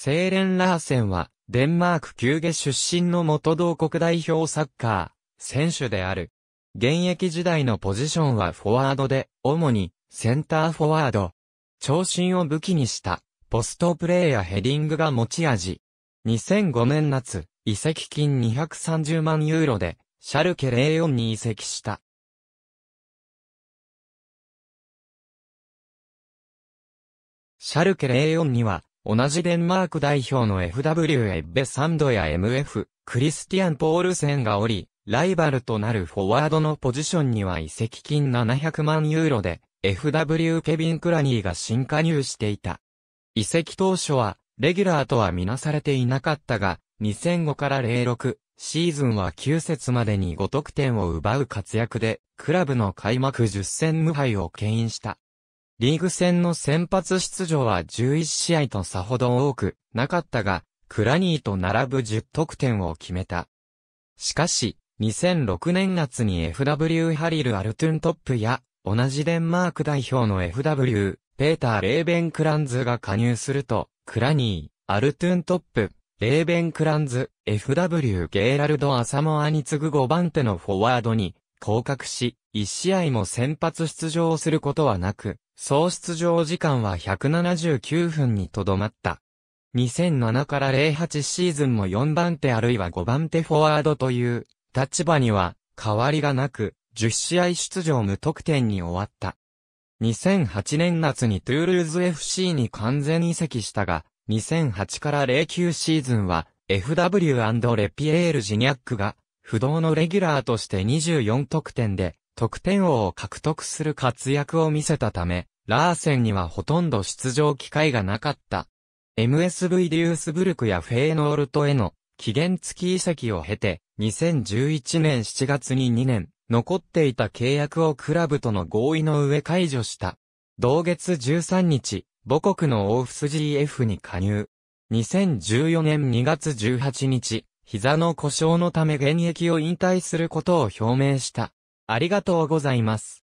セーレン・ラーセンは、デンマーク旧下出身の元同国代表サッカー、選手である。現役時代のポジションはフォワードで、主に、センターフォワード。長身を武器にした、ポストプレーやヘディングが持ち味。2005年夏、移籍金230万ユーロで、シャルケ04に移籍した。シャルケ04には、同じデンマーク代表の FW エッベサンドや MF、クリスティアン・ポールセンがおり、ライバルとなるフォワードのポジションには移籍金700万ユーロで、FW ケビン・クラニーが新加入していた。移籍当初は、レギュラーとはみなされていなかったが、2005から06、シーズンは9節までに5得点を奪う活躍で、クラブの開幕10戦無敗を牽引した。リーグ戦の先発出場は11試合とさほど多くなかったが、クラニーと並ぶ10得点を決めた。しかし、2006年夏に FW ハリル・アルトゥントップや、同じデンマーク代表の FW、ペーター・レーベンクランズが加入すると、クラニー、アルトゥントップ、レーベンクランズ、FW ゲーラルド・アサモアに次ぐ5番手のフォワードに降格し、1試合も先発出場をすることはなく、総出場時間は179分にとどまった。2007から08シーズンも4番手あるいは5番手フォワードという立場には変わりがなく、10試合出場無得点に終わった。2008年夏にトゥールーズ FC に完全移籍したが、2008から09シーズンは FW& レピエール・ジニャックが不動のレギュラーとして24得点で、得点王を獲得する活躍を見せたため、ラーセンにはほとんど出場機会がなかった。MSV デュースブルクやフェーノールトへの期限付き移籍を経て、2011年7月に2年、残っていた契約をクラブとの合意の上解除した。同月13日、母国のオーフス GF に加入。2014年2月18日、膝の故障のため現役を引退することを表明した。ありがとうございます。